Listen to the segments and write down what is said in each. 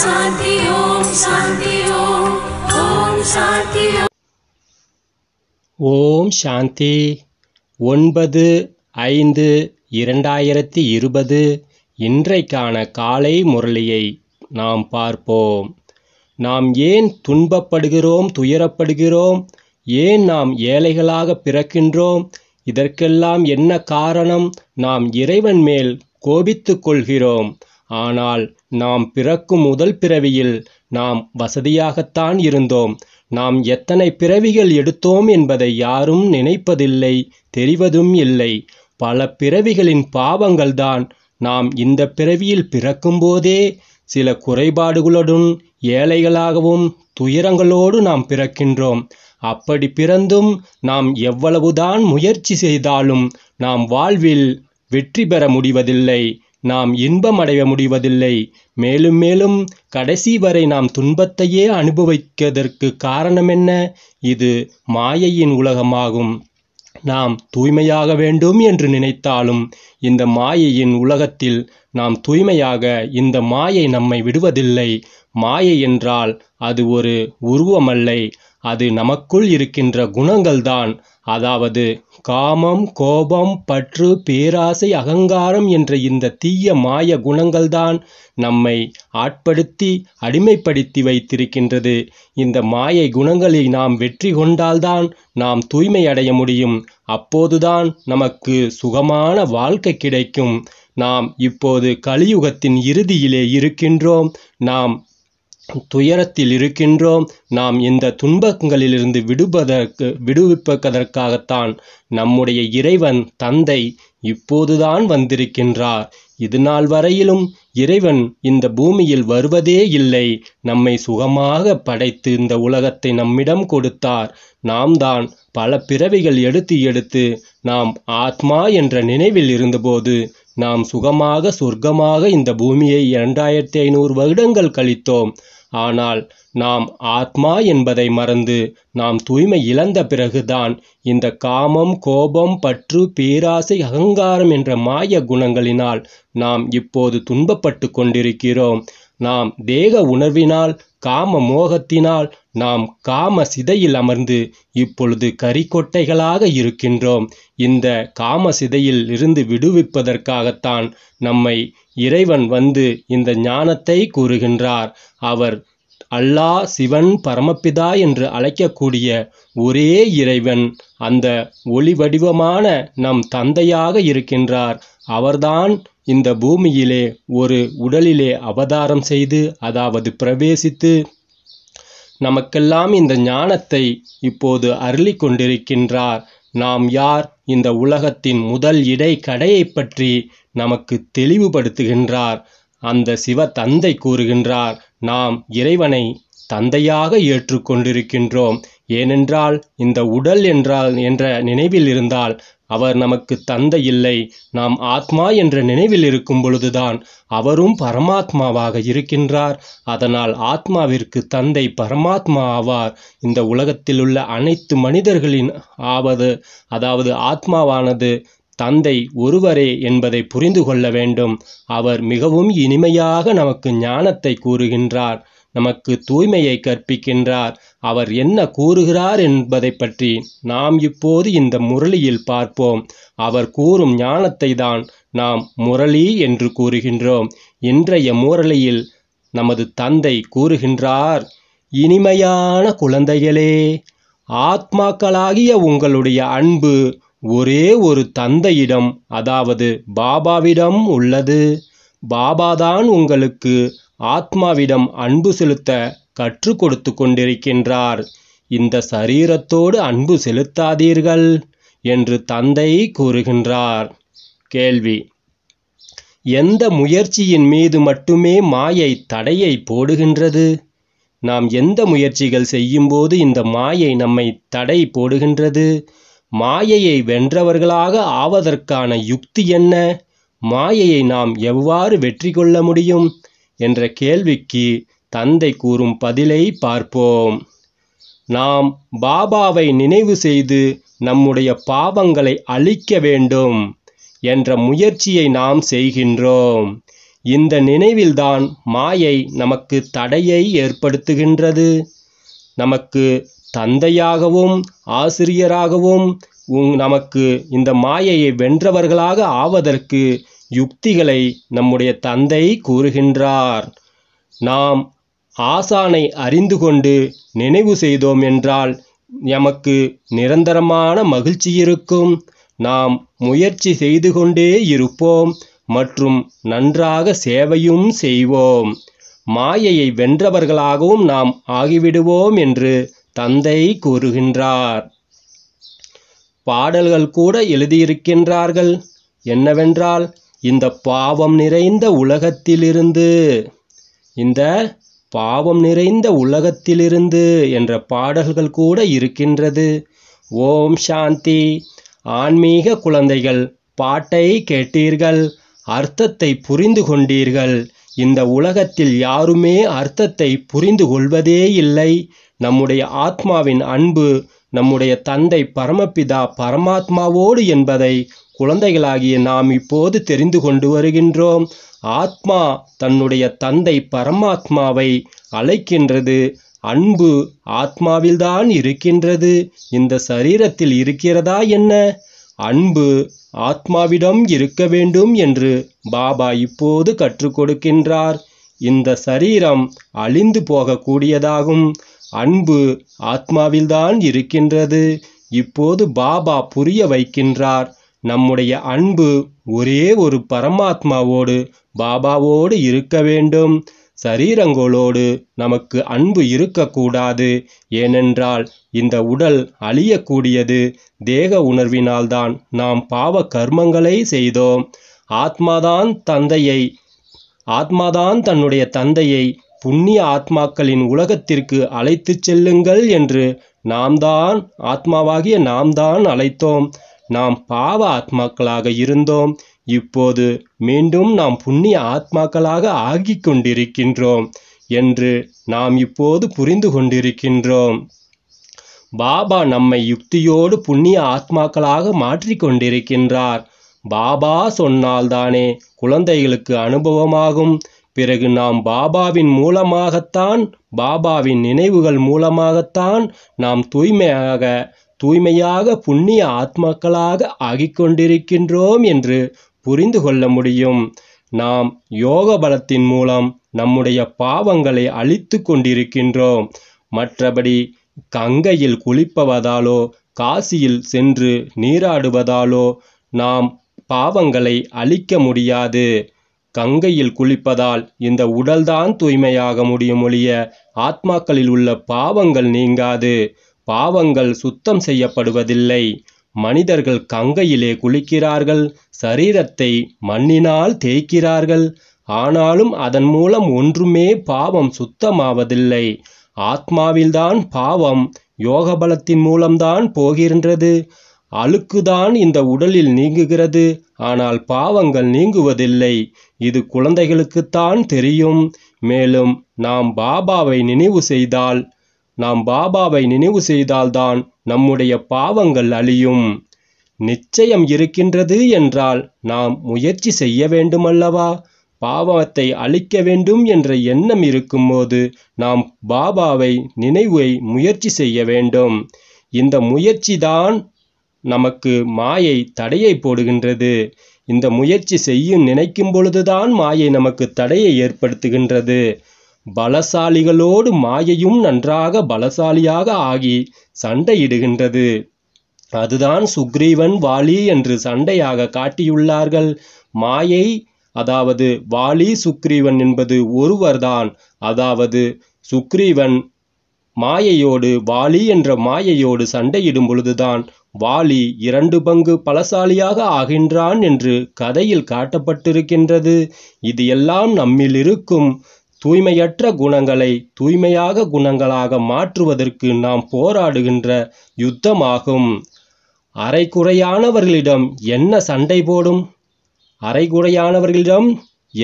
சாந்தி ஓம் சாந்தி ஓம் ஓம் சாந்தி ஓம் சாந்தி ஒன்பது ஐந்து இரண்டாயிரத்தி இருபது இன்றைக்கான காலை முரளியை நாம் பார்ப்போம் நாம் ஏன் துன்பப்படுகிறோம் துயரப்படுகிறோம் ஏன் நாம் ஏழைகளாக பிறக்கின்றோம் இதற்கெல்லாம் என்ன காரணம் நாம் இறைவன் மேல் கோபித்து கொள்கிறோம் ஆனால் நாம் பிறக்கும் முதல் பிறவியில் நாம் வசதியாகத்தான் இருந்தோம் நாம் எத்தனை பிறவிகள் எடுத்தோம் என்பதை யாரும் நினைப்பதில்லை தெரிவதும் இல்லை பல பிறவிகளின் பாவங்கள்தான் நாம் இந்த பிறவியில் பிறக்கும்போதே சில குறைபாடுகளுடன் ஏழைகளாகவும் துயரங்களோடு நாம் பிறக்கின்றோம் அப்படி பிறந்தும் நாம் எவ்வளவுதான் முயற்சி செய்தாலும் நாம் வாழ்வில் வெற்றி பெற முடிவதில்லை நாம் இன்பம் அடைய முடிவதில்லை மேலும் மேலும் கடைசி வரை நாம் துன்பத்தையே அனுபவிக்கதற்கு காரணம் என்ன இது மாயையின் உலகமாகும் நாம் தூய்மையாக வேண்டும் என்று நினைத்தாலும் இந்த மாயையின் உலகத்தில் நாம் தூய்மையாக இந்த மாயை நம்மை விடுவதில்லை மாயை என்றால் அது ஒரு உருவமல்லை அது நமக்குள் இருக்கின்ற குணங்கள்தான் அதாவது காமம் கோபம் பற்று பேராசை அகங்காரம் என்ற இந்த தீய மாய குணங்கள்தான் நம்மை ஆட்படுத்தி அடிமைப்படுத்தி வைத்திருக்கின்றது இந்த மாயை குணங்களை நாம் வெற்றி கொண்டால்தான் நாம் தூய்மை அடைய முடியும் அப்போதுதான் நமக்கு சுகமான வாழ்க்கை கிடைக்கும் நாம் இப்போது கலியுகத்தின் இறுதியிலே இருக்கின்றோம் நாம் துயரத்தில் இருக்கின்றோம் நாம் இந்த துன்பங்களிலிருந்து விடுவதற்கு விடுவிப்பதற்காகத்தான் நம்முடைய இறைவன் தந்தை இப்போதுதான் வந்திருக்கின்றார் இது நாள் வரையிலும் இறைவன் இந்த பூமியில் வருவதே இல்லை நம்மை சுகமாக படைத்து இந்த உலகத்தை நம்மிடம் கொடுத்தார் நாம் தான் பல பிறவிகள் எடுத்து எடுத்து நாம் ஆத்மா என்ற நினைவில் இருந்தபோது நாம் சுகமாக சொர்க்கமாக இந்த பூமியை இரண்டாயிரத்தி ஐநூறு வருடங்கள் கழித்தோம் ஆனால் நாம் ஆத்மா என்பதை மறந்து நாம் தூய்மை இழந்த பிறகுதான் இந்த காமம் கோபம் பற்று பேராசை அகங்காரம் என்ற மாய குணங்களினால் நாம் இப்போது துன்பப்பட்டு கொண்டிருக்கிறோம் நாம் தேக உணர்வினால் காம மோகத்தினால் நாம் காம சிதையில் அமர்ந்து இப்பொழுது கரிக்கொட்டைகளாக இருக்கின்றோம் இந்த காம சிதையில் இருந்து விடுவிப்பதற்காகத்தான் நம்மை இறைவன் வந்து இந்த ஞானத்தை கூறுகின்றார் அவர் அல்லாஹ் சிவன் பரமபிதா என்று அழைக்கக்கூடிய ஒரே இறைவன் அந்த ஒளி வடிவமான நம் தந்தையாக இருக்கின்றார் அவர்தான் இந்த பூமியிலே ஒரு உடலிலே அவதாரம் செய்து அதாவது பிரவேசித்து நமக்கெல்லாம் இந்த ஞானத்தை இப்போது அருளி கொண்டிருக்கின்றார் நாம் யார் இந்த உலகத்தின் முதல் இடை கடையை பற்றி நமக்கு தெளிவுபடுத்துகின்றார் அந்த சிவ தந்தை கூறுகின்றார் நாம் இறைவனை தந்தையாக ஏற்றுக்கொண்டிருக்கின்றோம் ஏனென்றால் இந்த உடல் என்றால் என்ற நினைவில் இருந்தால் அவர் நமக்கு தந்தை இல்லை நாம் ஆத்மா என்ற நினைவில் இருக்கும் பொழுதுதான் அவரும் பரமாத்மாவாக இருக்கின்றார் அதனால் ஆத்மாவிற்கு தந்தை பரமாத்மா ஆவார் இந்த உலகத்தில் உள்ள அனைத்து மனிதர்களின் ஆவது அதாவது ஆத்மாவானது தந்தை ஒருவரே என்பதை புரிந்து கொள்ள வேண்டும் அவர் மிகவும் இனிமையாக நமக்கு ஞானத்தை கூறுகின்றார் நமக்கு தூய்மையை கற்பிக்கின்றார் அவர் என்ன கூறுகிறார் என்பதை பற்றி நாம் இப்போது இந்த முரளியில் பார்ப்போம் அவர் கூறும் ஞானத்தை தான் நாம் முரளி என்று கூறுகின்றோம் இன்றைய முரளியில் நமது தந்தை கூறுகின்றார் இனிமையான குழந்தைகளே ஆத்மாக்களாகிய உங்களுடைய அன்பு ஒரே ஒரு தந்தையிடம் அதாவது பாபாவிடம் உள்ளது பாபாதான் உங்களுக்கு ஆத்மாவிடம் அன்பு செலுத்த கற்று கொடுத்து கொண்டிருக்கின்றார் இந்த சரீரத்தோடு அன்பு செலுத்தாதீர்கள் என்று தந்தை கூறுகின்றார் கேள்வி எந்த முயற்சியின் மீது மட்டுமே மாயை தடையை போடுகின்றது நாம் எந்த முயற்சிகள் செய்யும்போது இந்த மாயை நம்மை தடை போடுகின்றது மாயையை வென்றவர்களாக ஆவதற்கான யுக்தி என்ன மாயையை நாம் எவ்வாறு வெற்றி கொள்ள முடியும் என்ற கேள்விக்கு தந்தை கூறும் பதிலை பார்ப்போம் நாம் பாபாவை நினைவு செய்து நம்முடைய பாவங்களை அழிக்க வேண்டும் என்ற முயற்சியை நாம் செய்கின்றோம் இந்த நினைவில்தான் மாயை நமக்கு தடையை ஏற்படுத்துகின்றது நமக்கு தந்தையாகவும் ஆசிரியராகவும் உங் நமக்கு இந்த மாயையை வென்றவர்களாக ஆவதற்கு யுக்திகளை நம்முடைய தந்தை கூறுகின்றார் நாம் ஆசானை அறிந்து கொண்டு நினைவு செய்தோம் என்றால் எமக்கு நிரந்தரமான மகிழ்ச்சி இருக்கும் நாம் முயற்சி செய்து கொண்டே இருப்போம் மற்றும் நன்றாக சேவையும் செய்வோம் மாயையை வென்றவர்களாகவும் நாம் ஆகிவிடுவோம் என்று தந்தை கூறுகின்றார் பாடல்கள் கூட எழுதியிருக்கின்றார்கள் என்னவென்றால் இந்த பாவம் நிறைந்த உலகத்திலிருந்து இந்த பாவம் நிறைந்த உலகத்திலிருந்து என்ற பாடல்கள் கூட இருக்கின்றது ஓம் சாந்தி ஆன்மீக குழந்தைகள் பாட்டை கேட்டீர்கள் அர்த்தத்தை புரிந்து கொண்டீர்கள் இந்த உலகத்தில் யாருமே அர்த்தத்தை புரிந்து கொள்வதே இல்லை நம்முடைய ஆத்மாவின் அன்பு நம்முடைய தந்தை பரமபிதா பரமாத்மாவோடு என்பதை குழந்தைகளாகிய நாம் இப்போது தெரிந்து கொண்டு வருகின்றோம் ஆத்மா தன்னுடைய தந்தை பரமாத்மாவை அழைக்கின்றது அன்பு ஆத்மாவில்தான் இருக்கின்றது இந்த சரீரத்தில் இருக்கிறதா என்ன அன்பு ஆத்மாவிடம் இருக்க வேண்டும் என்று பாபா இப்போது கற்றுக் கொடுக்கின்றார் இந்த சரீரம் அழிந்து போகக்கூடியதாகும் அன்பு ஆத்மாவில்தான் இருக்கின்றது இப்போது பாபா புரிய வைக்கின்றார் நம்முடைய அன்பு ஒரே ஒரு பரமாத்மாவோடு பாபாவோடு இருக்க வேண்டும் சரீரங்களோடு நமக்கு அன்பு இருக்கக்கூடாது ஏனென்றால் இந்த உடல் அழியக்கூடியது தேக உணர்வினால்தான் நாம் பாவ கர்மங்களை செய்தோம் ஆத்மாதான் தந்தையை ஆத்மாதான் தன்னுடைய தந்தையை புண்ணிய ஆத்மாக்களின் உலகத்திற்கு அழைத்துச் செல்லுங்கள் என்று நாம் தான் ஆத்மாவாகிய நாம் தான் அழைத்தோம் நாம் பாவ ஆத்மாக்களாக இருந்தோம் இப்போது மீண்டும் நாம் புண்ணிய ஆத்மாக்களாக ஆகி கொண்டிருக்கின்றோம் என்று நாம் இப்போது புரிந்து கொண்டிருக்கின்றோம் பாபா நம்மை யுக்தியோடு புண்ணிய ஆத்மாக்களாக மாற்றி கொண்டிருக்கின்றார் பாபா சொன்னால்தானே குழந்தைகளுக்கு அனுபவமாகும் பிறகு நாம் பாபாவின் மூலமாகத்தான் பாபாவின் நினைவுகள் மூலமாகத்தான் நாம் தூய்மையாக தூய்மையாக புண்ணிய ஆத்மாக்களாக ஆகிக்கொண்டிருக்கின்றோம் என்று புரிந்து கொள்ள முடியும் நாம் யோக பலத்தின் மூலம் நம்முடைய பாவங்களை அழித்து கொண்டிருக்கின்றோம் மற்றபடி கங்கையில் குளிப்பவதாலோ காசியில் சென்று நீராடுவதாலோ நாம் பாவங்களை அழிக்க முடியாது கங்கையில் குளிப்பதால் இந்த உடல்தான் தூய்மையாக முடியும் ஒழிய ஆத்மாக்களில் உள்ள பாவங்கள் நீங்காது பாவங்கள் சுத்தம் செய்யப்படுவதில்லை மனிதர்கள் கங்கையிலே குளிக்கிறார்கள் சரீரத்தை மண்ணினால் தேய்க்கிறார்கள் ஆனாலும் அதன் மூலம் ஒன்றுமே பாவம் சுத்தமாவதில்லை ஆத்மாவில்தான் பாவம் யோகபலத்தின் மூலம்தான் போகின்றது அழுக்குதான் இந்த உடலில் நீங்குகிறது ஆனால் பாவங்கள் நீங்குவதில்லை இது குழந்தைகளுக்குத்தான் தெரியும் மேலும் நாம் பாபாவை நினைவு செய்தால் நாம் பாபாவை நினைவு செய்தால்தான் நம்முடைய பாவங்கள் அழியும் நிச்சயம் இருக்கின்றது என்றால் நாம் முயற்சி செய்ய வேண்டுமல்லவா பாவத்தை அழிக்க வேண்டும் என்ற எண்ணம் இருக்கும்போது நாம் பாபாவை நினைவை முயற்சி செய்ய வேண்டும் இந்த முயற்சிதான் நமக்கு மாயை தடையை போடுகின்றது இந்த முயற்சி செய்யும் நினைக்கும் பொழுதுதான் மாயை நமக்கு தடையை ஏற்படுத்துகின்றது பலசாலிகளோடு மாயையும் நன்றாக பலசாலியாக ஆகி சண்டையிடுகின்றது அதுதான் சுக்ரீவன் வாலி என்று சண்டையாக காட்டியுள்ளார்கள் மாயை அதாவது வாலி சுக்ரீவன் என்பது ஒருவர்தான் அதாவது சுக்ரீவன் மாயையோடு வாலி என்ற மாயையோடு சண்டையிடும் பொழுதுதான் வாலி இரண்டு பங்கு பலசாலியாக ஆகின்றான் என்று கதையில் காட்டப்பட்டிருக்கின்றது இது எல்லாம் நம்மில் இருக்கும் தூய்மையற்ற குணங்களை தூய்மையாக குணங்களாக மாற்றுவதற்கு நாம் போராடுகின்ற யுத்தமாகும் அரைக்குறையானவர்களிடம் என்ன சண்டை போடும் அரைகுறையானவர்களிடம்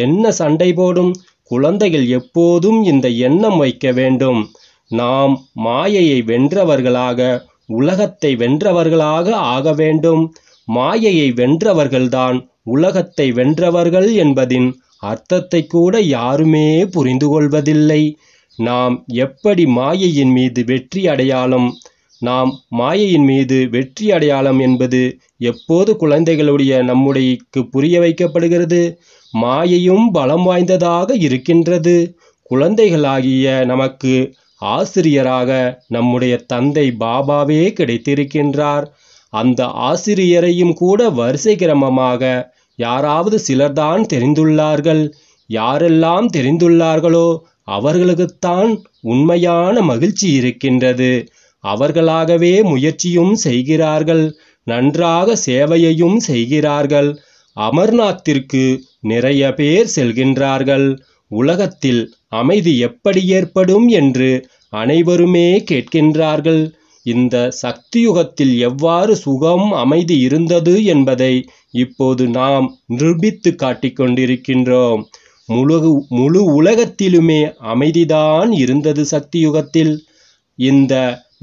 என்ன சண்டை போடும் குழந்தைகள் எப்போதும் இந்த எண்ணம் வைக்க வேண்டும் நாம் மாயையை வென்றவர்களாக உலகத்தை வென்றவர்களாக ஆக வேண்டும் மாயையை வென்றவர்கள்தான் உலகத்தை வென்றவர்கள் என்பதின் அர்த்தத்தை கூட யாருமே புரிந்து கொள்வதில்லை நாம் எப்படி மாயையின் மீது வெற்றி அடையாளம் நாம் மாயையின் மீது வெற்றி அடையாளம் என்பது எப்போது குழந்தைகளுடைய நம்முடையக்கு புரிய வைக்கப்படுகிறது மாயையும் பலம் வாய்ந்ததாக இருக்கின்றது குழந்தைகளாகிய நமக்கு ஆசிரியராக நம்முடைய தந்தை பாபாவே கிடைத்திருக்கின்றார் அந்த ஆசிரியரையும் கூட வரிசை கிரமமாக யாராவது சிலர்தான் தெரிந்துள்ளார்கள் யாரெல்லாம் தெரிந்துள்ளார்களோ அவர்களுக்குத்தான் உண்மையான மகிழ்ச்சி இருக்கின்றது அவர்களாகவே முயற்சியும் செய்கிறார்கள் நன்றாக சேவையையும் செய்கிறார்கள் அமர்நாத்திற்கு நிறைய பேர் செல்கின்றார்கள் உலகத்தில் அமைதி எப்படி ஏற்படும் என்று அனைவருமே கேட்கின்றார்கள் இந்த சக்தியுகத்தில் எவ்வாறு சுகம் அமைதி இருந்தது என்பதை இப்போது நாம் நிரூபித்து காட்டிக்கொண்டிருக்கின்றோம் முழு முழு உலகத்திலுமே அமைதிதான் இருந்தது சக்தியுகத்தில் இந்த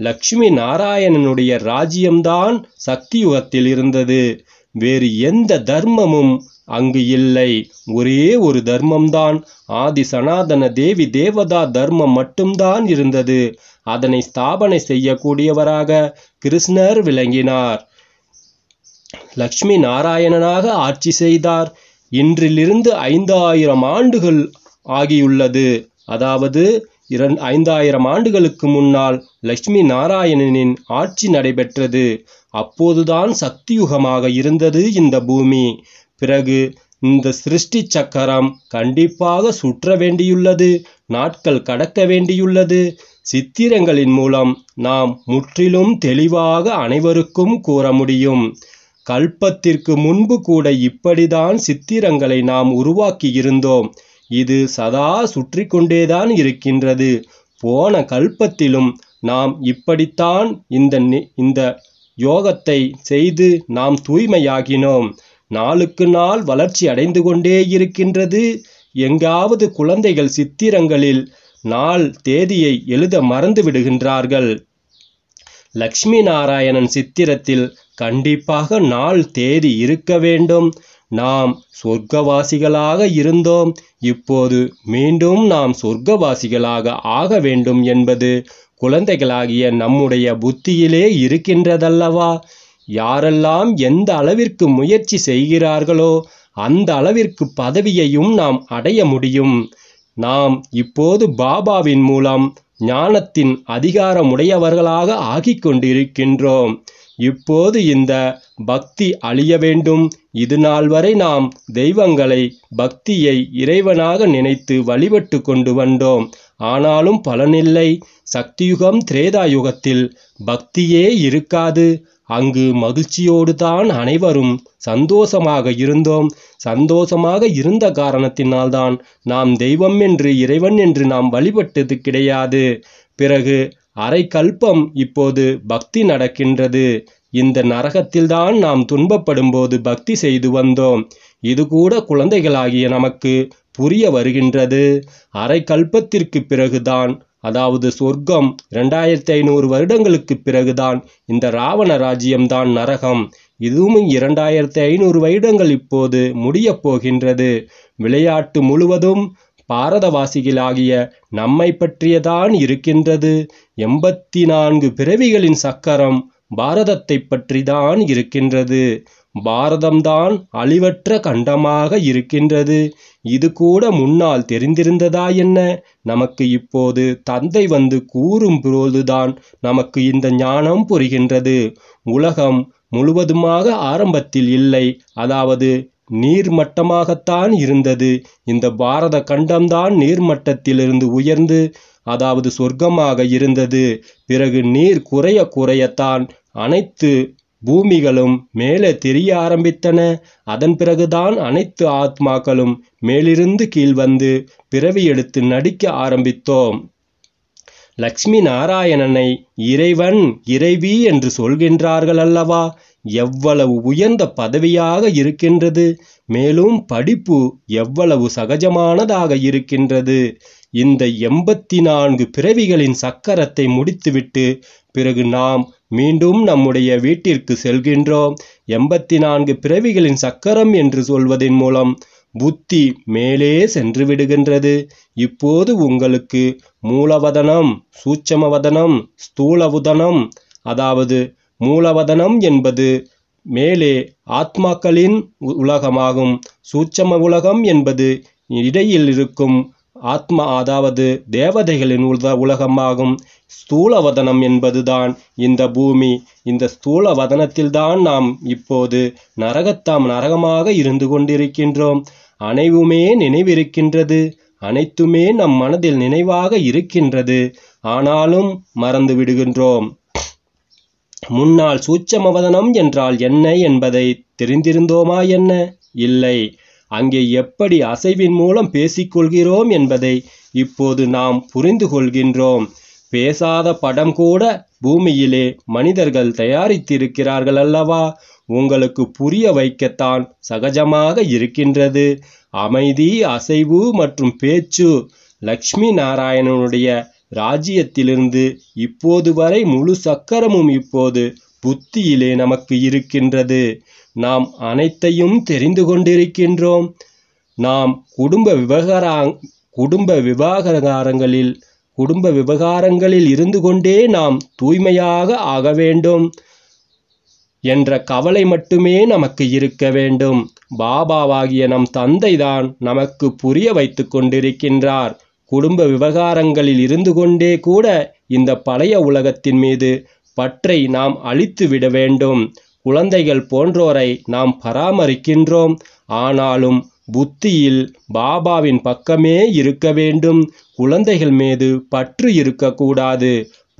லக்ஷ்மி நாராயணனுடைய ராஜ்யம்தான் சக்தியுகத்தில் இருந்தது வேறு எந்த தர்மமும் அங்கு இல்லை ஒரே ஒரு தர்மம்தான் ஆதி சனாதன தேவி தேவதா தர்மம் மட்டும்தான் இருந்தது அதனை ஸ்தாபனை செய்யக்கூடியவராக கிருஷ்ணர் விளங்கினார் லக்ஷ்மி நாராயணனாக ஆட்சி செய்தார் இன்றிலிருந்து ஐந்தாயிரம் ஆண்டுகள் ஆகியுள்ளது அதாவது இரண்டு ஐந்தாயிரம் ஆண்டுகளுக்கு முன்னால் லட்சுமி நாராயணனின் ஆட்சி நடைபெற்றது அப்போதுதான் சக்தியுகமாக இருந்தது இந்த பூமி பிறகு இந்த சிருஷ்டி சக்கரம் கண்டிப்பாக சுற்ற வேண்டியுள்ளது நாட்கள் கடக்க வேண்டியுள்ளது சித்திரங்களின் மூலம் நாம் முற்றிலும் தெளிவாக அனைவருக்கும் கூற முடியும் கல்பத்திற்கு முன்பு கூட இப்படிதான் சித்திரங்களை நாம் உருவாக்கி இருந்தோம் இது சதா சுற்றி கொண்டேதான் இருக்கின்றது போன கல்பத்திலும் நாம் இப்படித்தான் இந்த இந்த யோகத்தை செய்து நாம் தூய்மையாகினோம் நாளுக்கு நாள் வளர்ச்சி அடைந்து கொண்டே இருக்கின்றது எங்காவது குழந்தைகள் சித்திரங்களில் நாள் தேதியை எழுத மறந்து விடுகின்றார்கள் லக்ஷ்மி நாராயணன் சித்திரத்தில் கண்டிப்பாக நாள் தேதி இருக்க வேண்டும் நாம் சொர்க்கவாசிகளாக இருந்தோம் இப்போது மீண்டும் நாம் சொர்க்கவாசிகளாக ஆக வேண்டும் என்பது குழந்தைகளாகிய நம்முடைய புத்தியிலே இருக்கின்றதல்லவா யாரெல்லாம் எந்த அளவிற்கு முயற்சி செய்கிறார்களோ அந்த அளவிற்கு பதவியையும் நாம் அடைய முடியும் நாம் இப்போது பாபாவின் மூலம் ஞானத்தின் அதிகாரமுடையவர்களாக ஆகிக் கொண்டிருக்கின்றோம் இப்போது இந்த பக்தி அழிய வேண்டும் இது நாள் வரை நாம் தெய்வங்களை பக்தியை இறைவனாக நினைத்து வழிபட்டு கொண்டு வந்தோம் ஆனாலும் பலனில்லை சக்தியுகம் திரேதா யுகத்தில் பக்தியே இருக்காது அங்கு மகிழ்ச்சியோடு தான் அனைவரும் சந்தோஷமாக இருந்தோம் சந்தோஷமாக இருந்த காரணத்தினால்தான் நாம் தெய்வம் என்று இறைவன் என்று நாம் வழிபட்டது கிடையாது பிறகு அரை கல்பம் இப்போது பக்தி நடக்கின்றது இந்த நரகத்தில்தான் நாம் துன்பப்படும் போது பக்தி செய்து வந்தோம் இது கூட குழந்தைகளாகிய நமக்கு புரிய வருகின்றது அரை கல்பத்திற்கு பிறகுதான் அதாவது சொர்க்கம் இரண்டாயிரத்தி ஐநூறு வருடங்களுக்கு பிறகுதான் இந்த ராவண ராஜ்யம்தான் நரகம் இதுவும் இரண்டாயிரத்தி ஐநூறு வருடங்கள் இப்போது முடியப் போகின்றது விளையாட்டு முழுவதும் பாரதவாசிகளாகிய நம்மை பற்றியதான் இருக்கின்றது எண்பத்தி நான்கு பிறவிகளின் சக்கரம் பாரதத்தை பற்றிதான் இருக்கின்றது பாரதம்தான் அழிவற்ற கண்டமாக இருக்கின்றது இது கூட முன்னால் தெரிந்திருந்ததா என்ன நமக்கு இப்போது தந்தை வந்து கூறும் போதுதான் நமக்கு இந்த ஞானம் புரிகின்றது உலகம் முழுவதுமாக ஆரம்பத்தில் இல்லை அதாவது நீர்மட்டமாகத்தான் இருந்தது இந்த பாரத கண்டம்தான் நீர்மட்டத்திலிருந்து உயர்ந்து அதாவது சொர்க்கமாக இருந்தது பிறகு நீர் குறைய குறையத்தான் அனைத்து பூமிகளும் மேலே தெரிய ஆரம்பித்தன அதன் பிறகுதான் அனைத்து ஆத்மாக்களும் மேலிருந்து கீழ் வந்து பிறவி எடுத்து நடிக்க ஆரம்பித்தோம் லக்ஷ்மி நாராயணனை இறைவன் இறைவி என்று சொல்கின்றார்கள் அல்லவா எவ்வளவு உயர்ந்த பதவியாக இருக்கின்றது மேலும் படிப்பு எவ்வளவு சகஜமானதாக இருக்கின்றது இந்த எண்பத்தி நான்கு பிறவிகளின் சக்கரத்தை முடித்துவிட்டு பிறகு நாம் மீண்டும் நம்முடைய வீட்டிற்கு செல்கின்றோம் எண்பத்தி நான்கு பிறவிகளின் சக்கரம் என்று சொல்வதன் மூலம் புத்தி மேலே சென்று விடுகின்றது இப்போது உங்களுக்கு மூலவதனம் சூட்சமவதனம் ஸ்தூலவுதனம் அதாவது மூலவதனம் என்பது மேலே ஆத்மாக்களின் உலகமாகும் சூட்சம உலகம் என்பது இடையில் இருக்கும் ஆத்மா அதாவது தேவதைகளின் உல உலகமாகும் ஸ்தூலவதனம் என்பதுதான் இந்த பூமி இந்த ஸ்தூலவதனத்தில்தான் நாம் இப்போது நரகத்தாம் நரகமாக இருந்து கொண்டிருக்கின்றோம் அனைவுமே நினைவிருக்கின்றது அனைத்துமே நம் மனதில் நினைவாக இருக்கின்றது ஆனாலும் மறந்து விடுகின்றோம் முன்னால் சூட்சமவதனம் என்றால் என்ன என்பதை தெரிந்திருந்தோமா என்ன இல்லை அங்கே எப்படி அசைவின் மூலம் பேசிக்கொள்கிறோம் என்பதை இப்போது நாம் புரிந்து கொள்கின்றோம் பேசாத படம் கூட பூமியிலே மனிதர்கள் தயாரித்திருக்கிறார்கள் அல்லவா உங்களுக்கு புரிய வைக்கத்தான் சகஜமாக இருக்கின்றது அமைதி அசைவு மற்றும் பேச்சு லக்ஷ்மி நாராயணனுடைய ராஜ்யத்திலிருந்து இப்போது வரை முழு சக்கரமும் இப்போது புத்தியிலே நமக்கு இருக்கின்றது நாம் அனைத்தையும் தெரிந்து கொண்டிருக்கின்றோம் நாம் குடும்ப விவகார குடும்ப விவகாரங்களில் குடும்ப விவகாரங்களில் இருந்து கொண்டே நாம் தூய்மையாக ஆக வேண்டும் என்ற கவலை மட்டுமே நமக்கு இருக்க வேண்டும் பாபாவாகிய நம் தந்தைதான் நமக்கு புரிய வைத்து கொண்டிருக்கின்றார் குடும்ப விவகாரங்களில் இருந்து கொண்டே கூட இந்த பழைய உலகத்தின் மீது பற்றை நாம் அழித்து விட வேண்டும் குழந்தைகள் போன்றோரை நாம் பராமரிக்கின்றோம் ஆனாலும் புத்தியில் பாபாவின் பக்கமே இருக்க வேண்டும் குழந்தைகள் மீது பற்று இருக்கக்கூடாது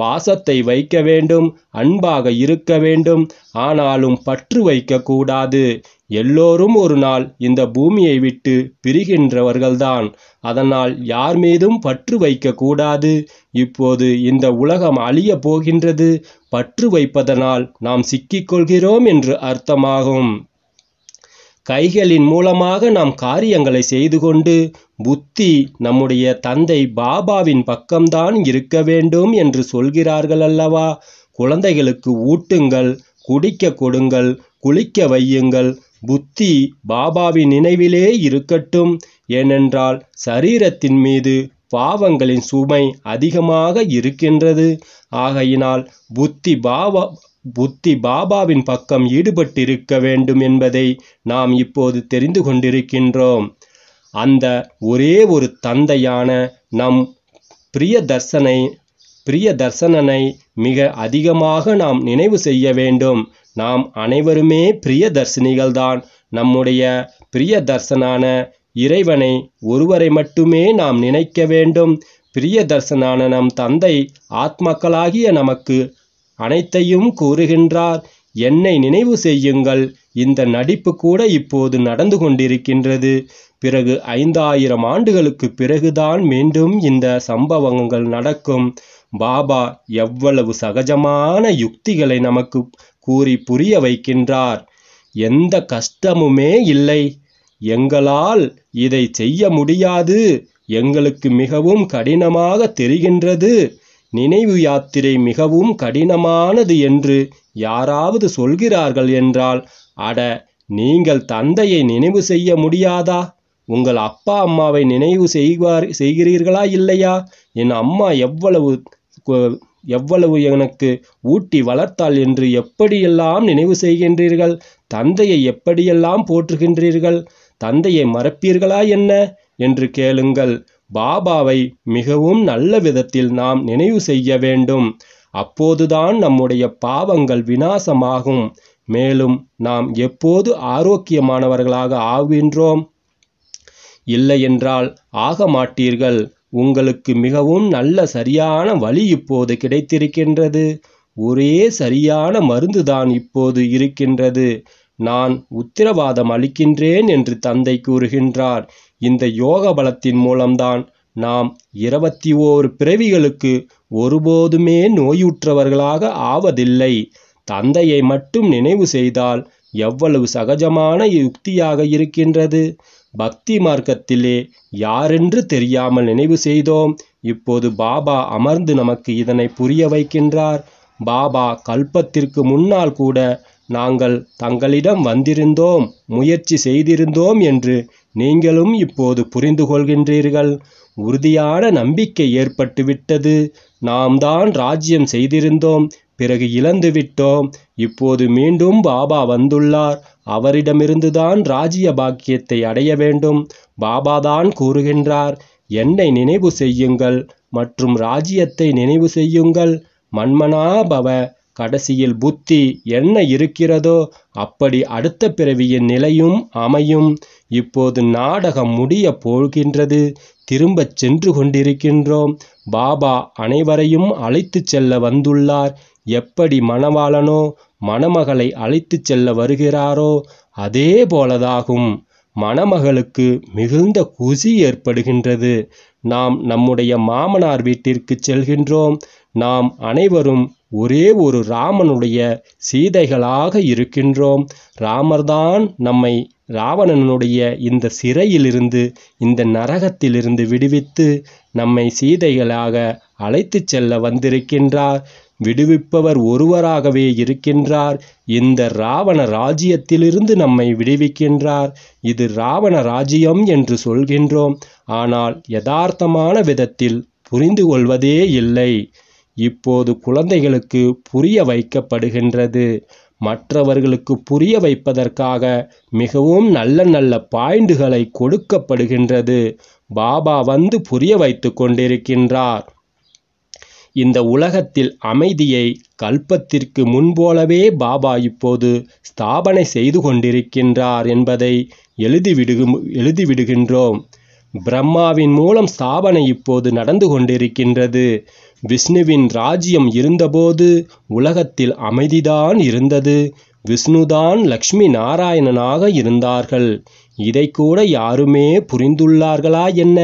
பாசத்தை வைக்க வேண்டும் அன்பாக இருக்க வேண்டும் ஆனாலும் பற்று வைக்கக்கூடாது எல்லோரும் ஒரு நாள் இந்த பூமியை விட்டு பிரிகின்றவர்கள்தான் அதனால் யார் மீதும் பற்று வைக்க கூடாது இப்போது இந்த உலகம் அழிய போகின்றது பற்று வைப்பதனால் நாம் சிக்கிக்கொள்கிறோம் என்று அர்த்தமாகும் கைகளின் மூலமாக நாம் காரியங்களை செய்து கொண்டு புத்தி நம்முடைய தந்தை பாபாவின் பக்கம்தான் இருக்க வேண்டும் என்று சொல்கிறார்கள் அல்லவா குழந்தைகளுக்கு ஊட்டுங்கள் குடிக்க கொடுங்கள் குளிக்க வையுங்கள் புத்தி பாபாவின் நினைவிலே இருக்கட்டும் ஏனென்றால் சரீரத்தின் மீது பாவங்களின் சுமை அதிகமாக இருக்கின்றது ஆகையினால் புத்தி பாபா புத்தி பாபாவின் பக்கம் ஈடுபட்டிருக்க வேண்டும் என்பதை நாம் இப்போது தெரிந்து கொண்டிருக்கின்றோம் அந்த ஒரே ஒரு தந்தையான நம் பிரிய தர்சனை பிரிய தர்சனனை மிக அதிகமாக நாம் நினைவு செய்ய வேண்டும் நாம் அனைவருமே பிரிய தர்சினிகள்தான் நம்முடைய பிரிய தர்சனான இறைவனை ஒருவரை மட்டுமே நாம் நினைக்க வேண்டும் பிரிய தர்சனான நம் தந்தை ஆத்மக்களாகிய நமக்கு அனைத்தையும் கூறுகின்றார் என்னை நினைவு செய்யுங்கள் இந்த நடிப்பு கூட இப்போது நடந்து கொண்டிருக்கின்றது பிறகு ஐந்தாயிரம் ஆண்டுகளுக்கு பிறகுதான் மீண்டும் இந்த சம்பவங்கள் நடக்கும் பாபா எவ்வளவு சகஜமான யுக்திகளை நமக்கு கூறி புரிய வைக்கின்றார் எந்த கஷ்டமுமே இல்லை எங்களால் இதை செய்ய முடியாது எங்களுக்கு மிகவும் கடினமாக தெரிகின்றது நினைவு யாத்திரை மிகவும் கடினமானது என்று யாராவது சொல்கிறார்கள் என்றால் அட நீங்கள் தந்தையை நினைவு செய்ய முடியாதா உங்கள் அப்பா அம்மாவை நினைவு செய்வார் செய்கிறீர்களா இல்லையா என் அம்மா எவ்வளவு எவ்வளவு எனக்கு ஊட்டி வளர்த்தால் என்று எப்படியெல்லாம் நினைவு செய்கின்றீர்கள் தந்தையை எப்படியெல்லாம் போற்றுகின்றீர்கள் தந்தையை மறப்பீர்களா என்ன என்று கேளுங்கள் பாபாவை மிகவும் நல்ல விதத்தில் நாம் நினைவு செய்ய வேண்டும் அப்போதுதான் நம்முடைய பாவங்கள் வினாசமாகும் மேலும் நாம் எப்போது ஆரோக்கியமானவர்களாக ஆகின்றோம் இல்லையென்றால் ஆக மாட்டீர்கள் உங்களுக்கு மிகவும் நல்ல சரியான வழி இப்போது கிடைத்திருக்கின்றது ஒரே சரியான மருந்துதான் இப்போது இருக்கின்றது நான் உத்திரவாதம் அளிக்கின்றேன் என்று தந்தை கூறுகின்றார் இந்த யோக பலத்தின் மூலம்தான் நாம் இருபத்தி ஓரு பிறவிகளுக்கு ஒருபோதுமே நோயுற்றவர்களாக ஆவதில்லை தந்தையை மட்டும் நினைவு செய்தால் எவ்வளவு சகஜமான யுக்தியாக இருக்கின்றது பக்தி மார்க்கத்திலே யாரென்று தெரியாமல் நினைவு செய்தோம் இப்போது பாபா அமர்ந்து நமக்கு இதனை புரிய வைக்கின்றார் பாபா கல்பத்திற்கு முன்னால் கூட நாங்கள் தங்களிடம் வந்திருந்தோம் முயற்சி செய்திருந்தோம் என்று நீங்களும் இப்போது புரிந்து கொள்கின்றீர்கள் உறுதியான நம்பிக்கை ஏற்பட்டுவிட்டது நாம் தான் ராஜ்யம் செய்திருந்தோம் பிறகு இழந்துவிட்டோம் இப்போது மீண்டும் பாபா வந்துள்ளார் அவரிடமிருந்துதான் ராஜ்ய பாக்கியத்தை அடைய வேண்டும் பாபாதான் கூறுகின்றார் என்னை நினைவு செய்யுங்கள் மற்றும் ராஜ்யத்தை நினைவு செய்யுங்கள் மன்மனாபவ கடைசியில் புத்தி என்ன இருக்கிறதோ அப்படி அடுத்த பிறவியின் நிலையும் அமையும் இப்போது நாடகம் முடிய போகின்றது திரும்பச் சென்று கொண்டிருக்கின்றோம் பாபா அனைவரையும் அழைத்து செல்ல வந்துள்ளார் எப்படி மணவாளனோ மணமகளை அழைத்து செல்ல வருகிறாரோ அதே போலதாகும் மணமகளுக்கு மிகுந்த குசி ஏற்படுகின்றது நாம் நம்முடைய மாமனார் வீட்டிற்கு செல்கின்றோம் நாம் அனைவரும் ஒரே ஒரு ராமனுடைய சீதைகளாக இருக்கின்றோம் ராமர்தான் நம்மை ராவணனுடைய இந்த சிறையிலிருந்து இந்த நரகத்திலிருந்து விடுவித்து நம்மை சீதைகளாக அழைத்து செல்ல வந்திருக்கின்றார் விடுவிப்பவர் ஒருவராகவே இருக்கின்றார் இந்த ராவண ராஜ்யத்திலிருந்து நம்மை விடுவிக்கின்றார் இது ராவண ராஜ்யம் என்று சொல்கின்றோம் ஆனால் யதார்த்தமான விதத்தில் புரிந்து கொள்வதே இல்லை இப்போது குழந்தைகளுக்கு புரிய வைக்கப்படுகின்றது மற்றவர்களுக்கு புரிய வைப்பதற்காக மிகவும் நல்ல நல்ல பாயிண்டுகளை கொடுக்கப்படுகின்றது பாபா வந்து புரிய வைத்து கொண்டிருக்கின்றார் இந்த உலகத்தில் அமைதியை கல்பத்திற்கு முன்போலவே பாபா இப்போது ஸ்தாபனை செய்து கொண்டிருக்கின்றார் என்பதை எழுதிவிடுக எழுதிவிடுகின்றோம் பிரம்மாவின் மூலம் ஸ்தாபனை இப்போது நடந்து கொண்டிருக்கின்றது விஷ்ணுவின் ராஜ்யம் இருந்தபோது உலகத்தில் அமைதிதான் இருந்தது விஷ்ணுதான் லக்ஷ்மி நாராயணனாக இருந்தார்கள் இதை கூட யாருமே புரிந்துள்ளார்களா என்ன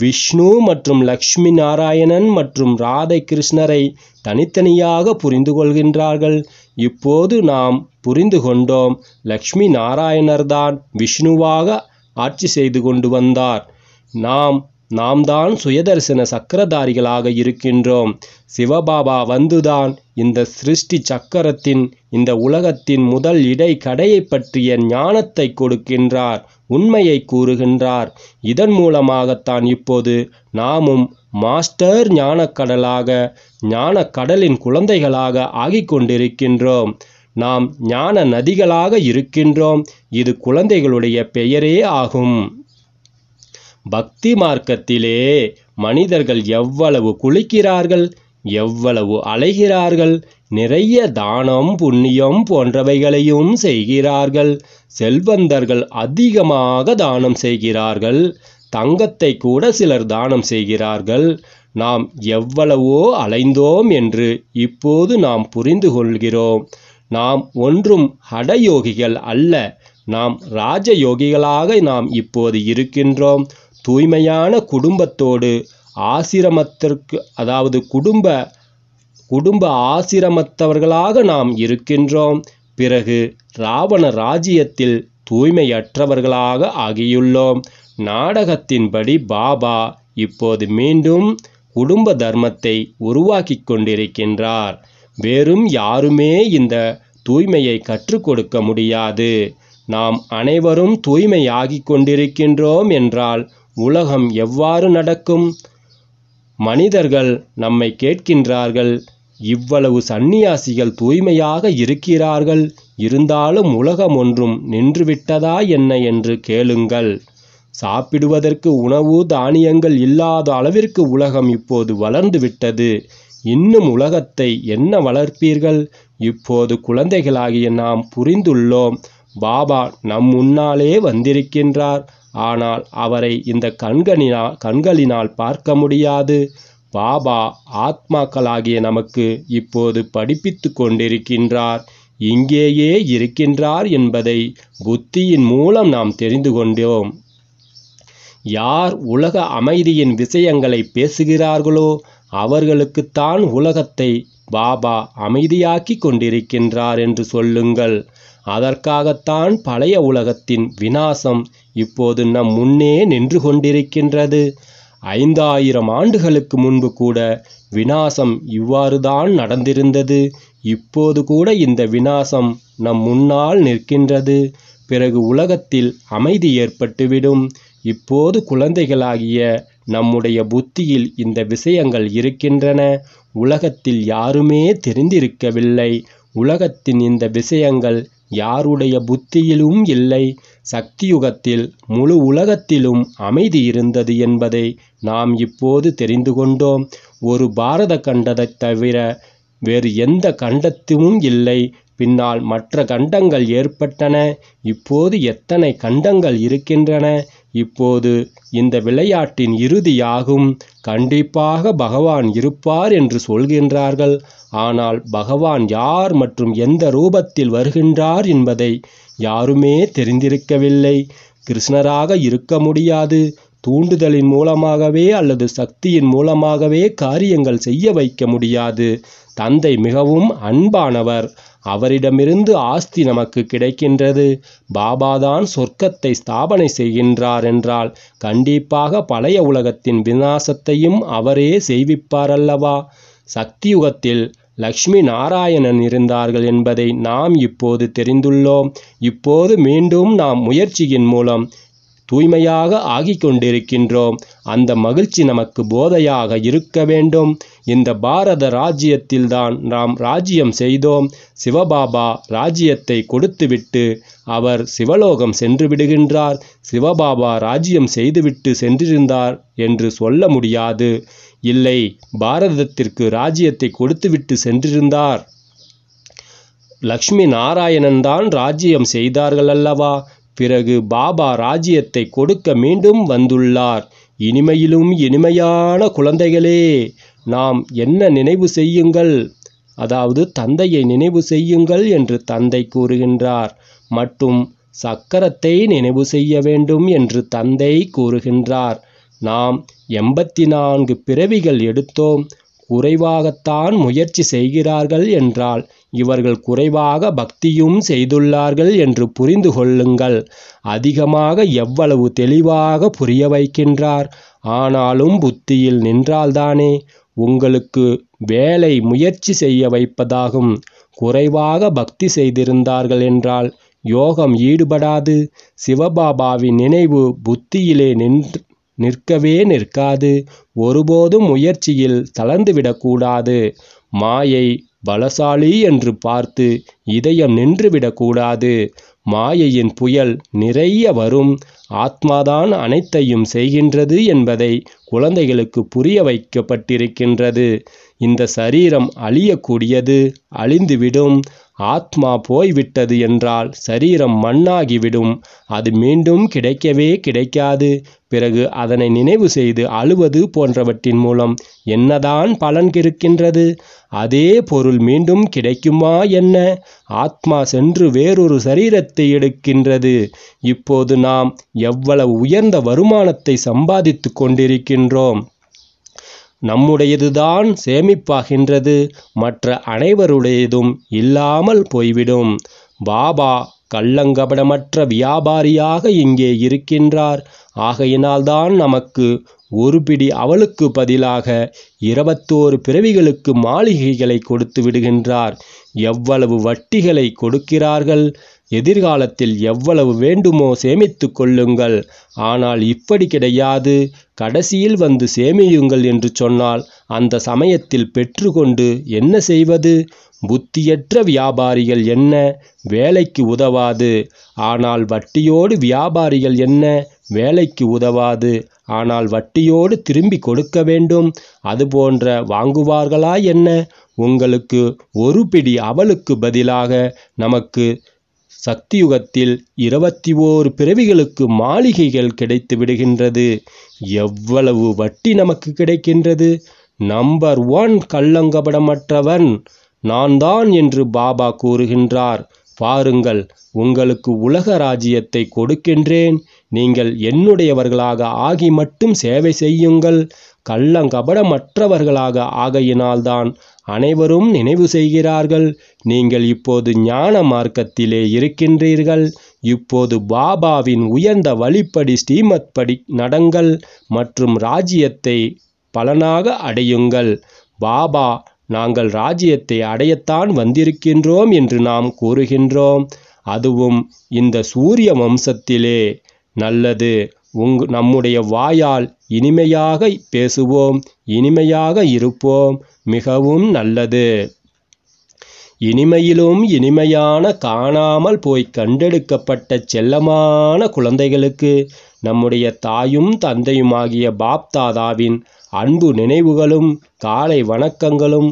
விஷ்ணு மற்றும் லக்ஷ்மி நாராயணன் மற்றும் ராதை கிருஷ்ணரை தனித்தனியாக புரிந்து கொள்கின்றார்கள் இப்போது நாம் புரிந்து கொண்டோம் லக்ஷ்மி நாராயணர்தான் விஷ்ணுவாக ஆட்சி செய்து கொண்டு வந்தார் நாம் நாம் தான் சுயதர்சன சக்கரதாரிகளாக இருக்கின்றோம் சிவபாபா வந்துதான் இந்த சிருஷ்டி சக்கரத்தின் இந்த உலகத்தின் முதல் இடை கடையை பற்றிய ஞானத்தை கொடுக்கின்றார் உண்மையை கூறுகின்றார் இதன் மூலமாகத்தான் இப்போது நாமும் மாஸ்டர் ஞானக்கடலாக ஞானக்கடலின் குழந்தைகளாக ஆகிக் கொண்டிருக்கின்றோம் நாம் ஞான நதிகளாக இருக்கின்றோம் இது குழந்தைகளுடைய பெயரே ஆகும் பக்தி மார்க்கத்திலே மனிதர்கள் எவ்வளவு குளிக்கிறார்கள் எவ்வளவு அலைகிறார்கள் நிறைய தானம் புண்ணியம் போன்றவைகளையும் செய்கிறார்கள் செல்வந்தர்கள் அதிகமாக தானம் செய்கிறார்கள் தங்கத்தை கூட சிலர் தானம் செய்கிறார்கள் நாம் எவ்வளவோ அலைந்தோம் என்று இப்போது நாம் புரிந்து கொள்கிறோம் நாம் ஒன்றும் ஹடயோகிகள் அல்ல நாம் ராஜயோகிகளாக நாம் இப்போது இருக்கின்றோம் தூய்மையான குடும்பத்தோடு ஆசிரமத்திற்கு அதாவது குடும்ப குடும்ப ஆசிரமத்தவர்களாக நாம் இருக்கின்றோம் பிறகு ராவண ராஜ்யத்தில் தூய்மையற்றவர்களாக ஆகியுள்ளோம் நாடகத்தின்படி பாபா இப்போது மீண்டும் குடும்ப தர்மத்தை உருவாக்கி கொண்டிருக்கின்றார் வெறும் யாருமே இந்த தூய்மையை கற்றுக் கொடுக்க முடியாது நாம் அனைவரும் தூய்மையாகிக் கொண்டிருக்கின்றோம் என்றால் உலகம் எவ்வாறு நடக்கும் மனிதர்கள் நம்மை கேட்கின்றார்கள் இவ்வளவு சந்நியாசிகள் தூய்மையாக இருக்கிறார்கள் இருந்தாலும் உலகம் ஒன்றும் நின்றுவிட்டதா என்ன என்று கேளுங்கள் சாப்பிடுவதற்கு உணவு தானியங்கள் இல்லாத அளவிற்கு உலகம் இப்போது வளர்ந்து விட்டது இன்னும் உலகத்தை என்ன வளர்ப்பீர்கள் இப்போது குழந்தைகளாகிய நாம் புரிந்துள்ளோம் பாபா நம் முன்னாலே வந்திருக்கின்றார் ஆனால் அவரை இந்த கண்களினால் கண்களினால் பார்க்க முடியாது பாபா ஆத்மாக்களாகிய நமக்கு இப்போது படிப்பித்து கொண்டிருக்கின்றார் இங்கேயே இருக்கின்றார் என்பதை புத்தியின் மூலம் நாம் தெரிந்து கொண்டோம் யார் உலக அமைதியின் விஷயங்களை பேசுகிறார்களோ அவர்களுக்குத்தான் உலகத்தை பாபா அமைதியாக்கி கொண்டிருக்கின்றார் என்று சொல்லுங்கள் அதற்காகத்தான் பழைய உலகத்தின் வினாசம் இப்போது நம் முன்னே நின்று கொண்டிருக்கின்றது ஐந்தாயிரம் ஆண்டுகளுக்கு முன்பு கூட வினாசம் இவ்வாறுதான் நடந்திருந்தது இப்போது கூட இந்த வினாசம் நம் முன்னால் நிற்கின்றது பிறகு உலகத்தில் அமைதி ஏற்பட்டுவிடும் இப்போது குழந்தைகளாகிய நம்முடைய புத்தியில் இந்த விஷயங்கள் இருக்கின்றன உலகத்தில் யாருமே தெரிந்திருக்கவில்லை உலகத்தின் இந்த விஷயங்கள் யாருடைய புத்தியிலும் இல்லை சக்தியுகத்தில் முழு உலகத்திலும் அமைதி இருந்தது என்பதை நாம் இப்போது தெரிந்து கொண்டோம் ஒரு பாரத கண்டத்தைத் தவிர வேறு எந்த கண்டத்திலும் இல்லை பின்னால் மற்ற கண்டங்கள் ஏற்பட்டன இப்போது எத்தனை கண்டங்கள் இருக்கின்றன இப்போது இந்த விளையாட்டின் இறுதியாகும் கண்டிப்பாக பகவான் இருப்பார் என்று சொல்கின்றார்கள் ஆனால் பகவான் யார் மற்றும் எந்த ரூபத்தில் வருகின்றார் என்பதை யாருமே தெரிந்திருக்கவில்லை கிருஷ்ணராக இருக்க முடியாது தூண்டுதலின் மூலமாகவே அல்லது சக்தியின் மூலமாகவே காரியங்கள் செய்ய வைக்க முடியாது தந்தை மிகவும் அன்பானவர் அவரிடமிருந்து ஆஸ்தி நமக்கு கிடைக்கின்றது பாபாதான் சொர்க்கத்தை ஸ்தாபனை செய்கின்றார் என்றால் கண்டிப்பாக பழைய உலகத்தின் விநாசத்தையும் அவரே செய்விப்பாரல்லவா சக்தியுகத்தில் லக்ஷ்மி நாராயணன் இருந்தார்கள் என்பதை நாம் இப்போது தெரிந்துள்ளோம் இப்போது மீண்டும் நாம் முயற்சியின் மூலம் தூய்மையாக ஆகிக் கொண்டிருக்கின்றோம் அந்த மகிழ்ச்சி நமக்கு போதையாக இருக்க வேண்டும் இந்த பாரத ராஜ்யத்தில்தான் நாம் ராஜ்யம் செய்தோம் சிவபாபா ராஜ்யத்தை கொடுத்துவிட்டு அவர் சிவலோகம் சென்று விடுகின்றார் சிவபாபா ராஜ்யம் செய்துவிட்டு சென்றிருந்தார் என்று சொல்ல முடியாது இல்லை பாரதத்திற்கு ராஜ்யத்தை கொடுத்துவிட்டு சென்றிருந்தார் லக்ஷ்மி நாராயணன் தான் ராஜ்யம் செய்தார்கள் அல்லவா பிறகு பாபா ராஜ்யத்தை கொடுக்க மீண்டும் வந்துள்ளார் இனிமையிலும் இனிமையான குழந்தைகளே நாம் என்ன நினைவு செய்யுங்கள் அதாவது தந்தையை நினைவு செய்யுங்கள் என்று தந்தை கூறுகின்றார் மற்றும் சக்கரத்தை நினைவு செய்ய வேண்டும் என்று தந்தை கூறுகின்றார் நாம் எண்பத்தி நான்கு பிறவிகள் எடுத்தோம் குறைவாகத்தான் முயற்சி செய்கிறார்கள் என்றால் இவர்கள் குறைவாக பக்தியும் செய்துள்ளார்கள் என்று புரிந்து கொள்ளுங்கள் அதிகமாக எவ்வளவு தெளிவாக புரிய வைக்கின்றார் ஆனாலும் புத்தியில் நின்றால்தானே உங்களுக்கு வேலை முயற்சி செய்ய வைப்பதாகும் குறைவாக பக்தி செய்திருந்தார்கள் என்றால் யோகம் ஈடுபடாது சிவபாபாவின் நினைவு புத்தியிலே நின்று நிற்கவே நிற்காது ஒருபோதும் முயற்சியில் தளர்ந்துவிடக்கூடாது மாயை பலசாலி என்று பார்த்து இதயம் நின்றுவிடக்கூடாது மாயையின் புயல் நிறைய வரும் ஆத்மாதான் அனைத்தையும் செய்கின்றது என்பதை குழந்தைகளுக்கு புரிய வைக்கப்பட்டிருக்கின்றது இந்த சரீரம் அழியக்கூடியது அழிந்துவிடும் ஆத்மா போய்விட்டது என்றால் சரீரம் மண்ணாகிவிடும் அது மீண்டும் கிடைக்கவே கிடைக்காது பிறகு அதனை நினைவு செய்து அழுவது போன்றவற்றின் மூலம் என்னதான் பலன் இருக்கின்றது அதே பொருள் மீண்டும் கிடைக்குமா என்ன ஆத்மா சென்று வேறொரு சரீரத்தை எடுக்கின்றது இப்போது நாம் எவ்வளவு உயர்ந்த வருமானத்தை சம்பாதித்து கொண்டிருக்கின்றோம் நம்முடையதுதான் சேமிப்பாகின்றது மற்ற அனைவருடையதும் இல்லாமல் போய்விடும் பாபா கள்ளங்கபடமற்ற வியாபாரியாக இங்கே இருக்கின்றார் ஆகையினால்தான் நமக்கு ஒரு பிடி அவளுக்கு பதிலாக இருபத்தோரு பிறவிகளுக்கு மாளிகைகளை கொடுத்து விடுகின்றார் எவ்வளவு வட்டிகளை கொடுக்கிறார்கள் எதிர்காலத்தில் எவ்வளவு வேண்டுமோ சேமித்து கொள்ளுங்கள் ஆனால் இப்படி கிடையாது கடைசியில் வந்து சேமியுங்கள் என்று சொன்னால் அந்த சமயத்தில் பெற்றுக்கொண்டு என்ன செய்வது புத்தியற்ற வியாபாரிகள் என்ன வேலைக்கு உதவாது ஆனால் வட்டியோடு வியாபாரிகள் என்ன வேலைக்கு உதவாது ஆனால் வட்டியோடு திரும்பி கொடுக்க வேண்டும் அதுபோன்ற வாங்குவார்களா என்ன உங்களுக்கு ஒரு பிடி அவளுக்கு பதிலாக நமக்கு சக்தியுகத்தில் இருபத்தி ஓரு பிறவிகளுக்கு மாளிகைகள் கிடைத்து விடுகின்றது எவ்வளவு வட்டி நமக்கு கிடைக்கின்றது நம்பர் ஒன் கள்ளங்கபடமற்றவன் நான் தான் என்று பாபா கூறுகின்றார் பாருங்கள் உங்களுக்கு உலக ராஜ்யத்தை கொடுக்கின்றேன் நீங்கள் என்னுடையவர்களாக ஆகி மட்டும் சேவை செய்யுங்கள் கள்ளங்கபடமற்றவர்களாக ஆகையினால்தான் அனைவரும் நினைவு செய்கிறார்கள் நீங்கள் இப்போது ஞான மார்க்கத்திலே இருக்கின்றீர்கள் இப்போது பாபாவின் உயர்ந்த வழிப்படி ஸ்ரீமத் படி நடங்கள் மற்றும் ராஜ்யத்தை பலனாக அடையுங்கள் பாபா நாங்கள் ராஜ்யத்தை அடையத்தான் வந்திருக்கின்றோம் என்று நாம் கூறுகின்றோம் அதுவும் இந்த சூரிய வம்சத்திலே நல்லது உங் நம்முடைய வாயால் இனிமையாக பேசுவோம் இனிமையாக இருப்போம் மிகவும் நல்லது இனிமையிலும் இனிமையான காணாமல் போய் கண்டெடுக்கப்பட்ட செல்லமான குழந்தைகளுக்கு நம்முடைய தாயும் தந்தையுமாகிய பாப்தாதாவின் அன்பு நினைவுகளும் காலை வணக்கங்களும்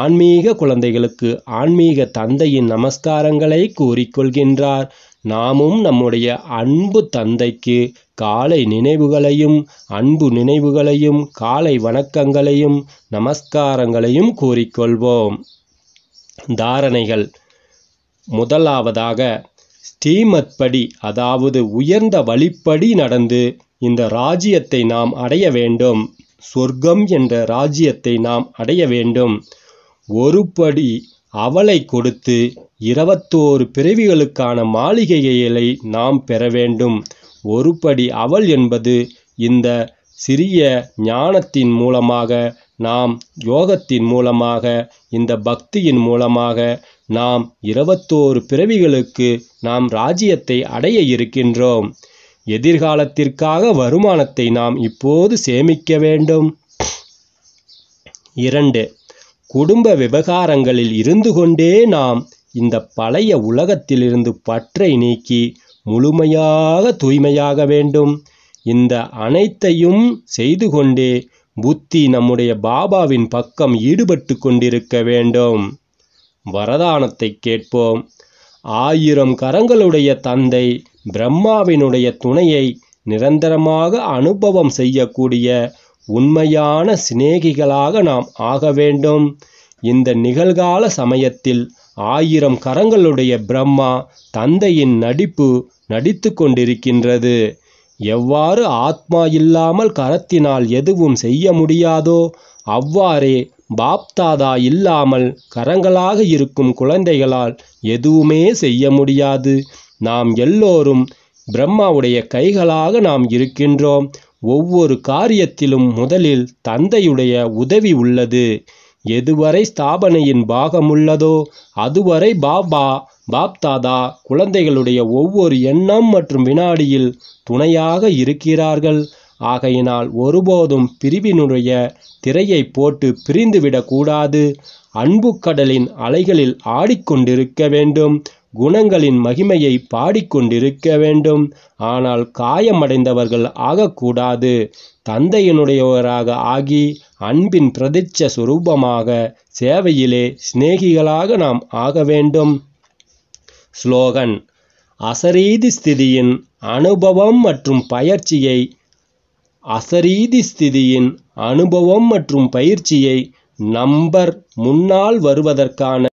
ஆன்மீக குழந்தைகளுக்கு ஆன்மீக தந்தையின் நமஸ்காரங்களை கூறிக்கொள்கின்றார் நாமும் நம்முடைய அன்பு தந்தைக்கு காலை நினைவுகளையும் அன்பு நினைவுகளையும் காலை வணக்கங்களையும் நமஸ்காரங்களையும் கூறிக்கொள்வோம் தாரணைகள் முதலாவதாக ஸ்ரீமத்படி அதாவது உயர்ந்த வழிப்படி நடந்து இந்த ராஜ்யத்தை நாம் அடைய வேண்டும் சொர்க்கம் என்ற ராஜ்யத்தை நாம் அடைய வேண்டும் ஒரு படி அவளை கொடுத்து இருபத்தோரு பிறவிகளுக்கான மாளிகைகளை நாம் பெற வேண்டும் ஒருபடி அவள் என்பது இந்த சிறிய ஞானத்தின் மூலமாக நாம் யோகத்தின் மூலமாக இந்த பக்தியின் மூலமாக நாம் இருபத்தோரு பிறவிகளுக்கு நாம் ராஜ்யத்தை அடைய இருக்கின்றோம் எதிர்காலத்திற்காக வருமானத்தை நாம் இப்போது சேமிக்க வேண்டும் இரண்டு குடும்ப விவகாரங்களில் இருந்து கொண்டே நாம் இந்த பழைய உலகத்திலிருந்து பற்றை நீக்கி முழுமையாக தூய்மையாக வேண்டும் இந்த அனைத்தையும் செய்து கொண்டே புத்தி நம்முடைய பாபாவின் பக்கம் ஈடுபட்டு கொண்டிருக்க வேண்டும் வரதானத்தை கேட்போம் ஆயிரம் கரங்களுடைய தந்தை பிரம்மாவினுடைய துணையை நிரந்தரமாக அனுபவம் செய்யக்கூடிய உண்மையான சிநேகிகளாக நாம் ஆக வேண்டும் இந்த நிகழ்கால சமயத்தில் ஆயிரம் கரங்களுடைய பிரம்மா தந்தையின் நடிப்பு நடித்து கொண்டிருக்கின்றது எவ்வாறு ஆத்மா இல்லாமல் கரத்தினால் எதுவும் செய்ய முடியாதோ அவ்வாறே பாப்தாதா இல்லாமல் கரங்களாக இருக்கும் குழந்தைகளால் எதுவுமே செய்ய முடியாது நாம் எல்லோரும் பிரம்மாவுடைய கைகளாக நாம் இருக்கின்றோம் ஒவ்வொரு காரியத்திலும் முதலில் தந்தையுடைய உதவி உள்ளது எதுவரை ஸ்தாபனையின் பாகமுள்ளதோ அதுவரை பாபா பாப்தாதா குழந்தைகளுடைய ஒவ்வொரு எண்ணம் மற்றும் வினாடியில் துணையாக இருக்கிறார்கள் ஆகையினால் ஒருபோதும் பிரிவினுடைய திரையை போட்டு பிரிந்துவிடக்கூடாது அன்பு கடலின் அலைகளில் ஆடிக்கொண்டிருக்க வேண்டும் குணங்களின் மகிமையை பாடிக்கொண்டிருக்க வேண்டும் ஆனால் காயமடைந்தவர்கள் ஆகக்கூடாது தந்தையினுடையவராக ஆகி அன்பின் பிரதிச்ச சுரூபமாக சேவையிலே சிநேகிகளாக நாம் ஆக வேண்டும் ஸ்லோகன் அசரீதி ஸ்திதியின் அனுபவம் மற்றும் பயிற்சியை அசரீதி ஸ்திதியின் அனுபவம் மற்றும் பயிற்சியை நம்பர் முன்னால் வருவதற்கான